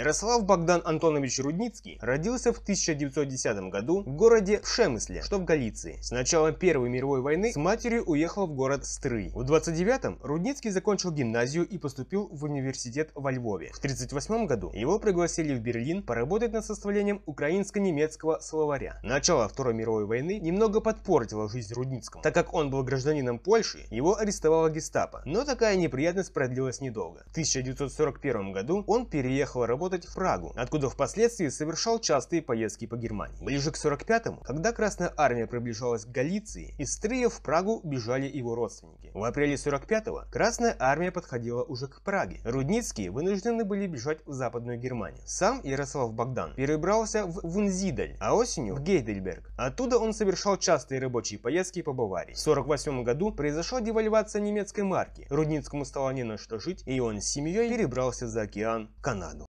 Ярослав Богдан Антонович Рудницкий родился в 1910 году в городе Шемысле, что в Галиции. С начала Первой мировой войны с матерью уехал в город Стрый. В 29-м Рудницкий закончил гимназию и поступил в университет во Львове. В 1938 году его пригласили в Берлин поработать над составлением украинско-немецкого словаря. Начало Второй мировой войны немного подпортило жизнь Рудницкому. Так как он был гражданином Польши, его арестовала гестапо. Но такая неприятность продлилась недолго. В 1941 году он переехал работать работать в Прагу, откуда впоследствии совершал частые поездки по Германии. Ближе к 45-му, когда Красная Армия приближалась к Галиции, из Стрия в Прагу бежали его родственники. В апреле 45-го Красная Армия подходила уже к Праге. Рудницкие вынуждены были бежать в Западную Германию. Сам Ярослав Богдан перебрался в Вунзидаль, а осенью в Гейдельберг. Оттуда он совершал частые рабочие поездки по Баварии. В 48 году произошла девальвация немецкой марки. Рудницкому стало не на что жить, и он с семьей перебрался за океан в Канаду.